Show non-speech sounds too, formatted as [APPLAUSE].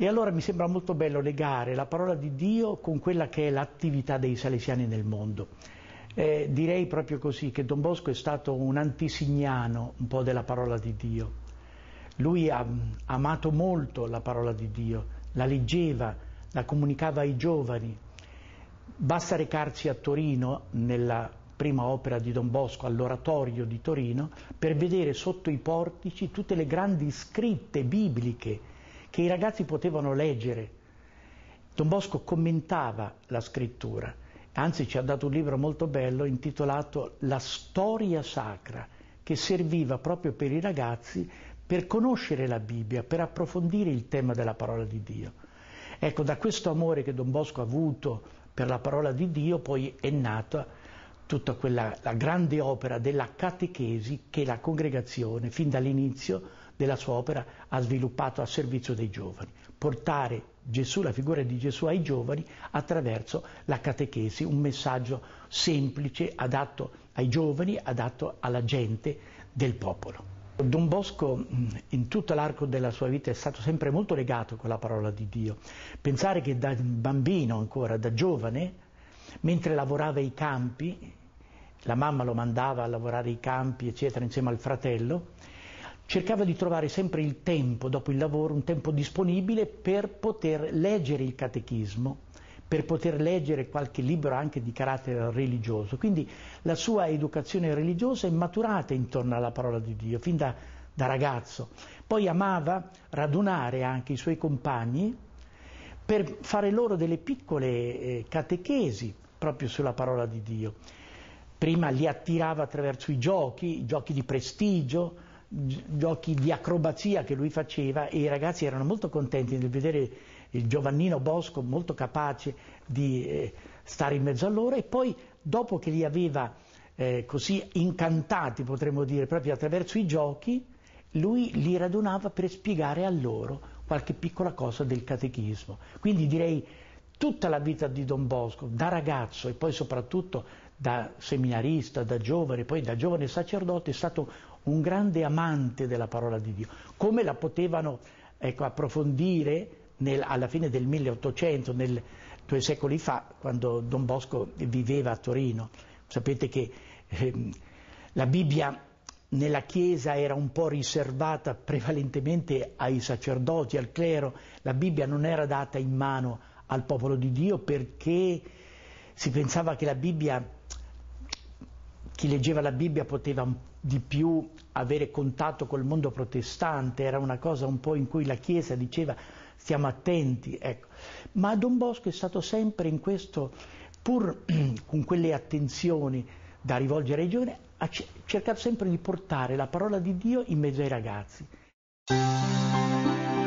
E allora mi sembra molto bello legare la parola di Dio con quella che è l'attività dei salesiani nel mondo. Eh, direi proprio così che Don Bosco è stato un antisignano un po' della parola di Dio. Lui ha amato molto la parola di Dio, la leggeva, la comunicava ai giovani. Basta recarsi a Torino, nella prima opera di Don Bosco, all'oratorio di Torino, per vedere sotto i portici tutte le grandi scritte bibliche che i ragazzi potevano leggere. Don Bosco commentava la scrittura, anzi ci ha dato un libro molto bello intitolato La storia sacra, che serviva proprio per i ragazzi per conoscere la Bibbia, per approfondire il tema della parola di Dio. Ecco, da questo amore che Don Bosco ha avuto per la parola di Dio poi è nata tutta quella grande opera della catechesi che la congregazione fin dall'inizio della sua opera ha sviluppato a servizio dei giovani. Portare Gesù, la figura di Gesù ai giovani attraverso la catechesi, un messaggio semplice, adatto ai giovani, adatto alla gente del popolo. Don Bosco mm, in tutto l'arco della sua vita è stato sempre molto legato con la parola di Dio. Pensare che da bambino ancora, da giovane, mentre lavorava i campi, la mamma lo mandava a lavorare i campi, eccetera, insieme al fratello, cercava di trovare sempre il tempo, dopo il lavoro, un tempo disponibile per poter leggere il catechismo, per poter leggere qualche libro anche di carattere religioso. Quindi la sua educazione religiosa è maturata intorno alla parola di Dio, fin da, da ragazzo. Poi amava radunare anche i suoi compagni per fare loro delle piccole eh, catechesi proprio sulla parola di Dio. Prima li attirava attraverso i giochi, i giochi di prestigio, giochi di acrobazia che lui faceva e i ragazzi erano molto contenti nel vedere il Giovannino Bosco molto capace di eh, stare in mezzo a loro e poi dopo che li aveva eh, così incantati, potremmo dire, proprio attraverso i giochi, lui li radunava per spiegare a loro qualche piccola cosa del catechismo. Quindi direi tutta la vita di Don Bosco, da ragazzo e poi soprattutto da seminarista, da giovane, poi da giovane sacerdote, è stato un grande amante della parola di Dio. Come la potevano ecco, approfondire nel, alla fine del 1800, nel, due secoli fa, quando Don Bosco viveva a Torino. Sapete che ehm, la Bibbia nella Chiesa era un po' riservata prevalentemente ai sacerdoti, al clero, la Bibbia non era data in mano al popolo di Dio perché si pensava che la Bibbia, chi leggeva la Bibbia poteva di più avere contatto col mondo protestante, era una cosa un po' in cui la Chiesa diceva stiamo attenti, ecco. ma Don Bosco è stato sempre in questo, pur [CLEARS THROAT] con quelle attenzioni da rivolgere ai giovani, ha cercato sempre di portare la parola di Dio in mezzo ai ragazzi.